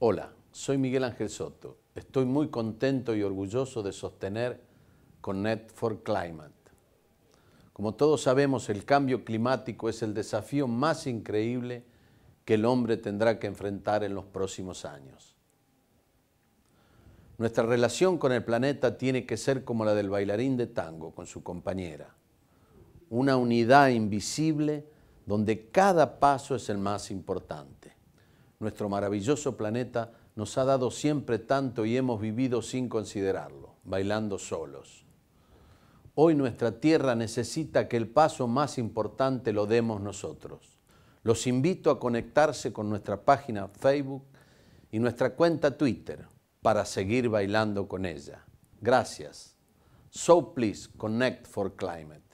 Hola, soy Miguel Ángel Soto. Estoy muy contento y orgulloso de sostener Connect for Climate. Como todos sabemos, el cambio climático es el desafío más increíble que el hombre tendrá que enfrentar en los próximos años. Nuestra relación con el planeta tiene que ser como la del bailarín de tango con su compañera, una unidad invisible donde cada paso es el más importante nuestro maravilloso planeta nos ha dado siempre tanto y hemos vivido sin considerarlo, bailando solos. Hoy nuestra tierra necesita que el paso más importante lo demos nosotros. Los invito a conectarse con nuestra página Facebook y nuestra cuenta Twitter para seguir bailando con ella. Gracias. So please connect for climate.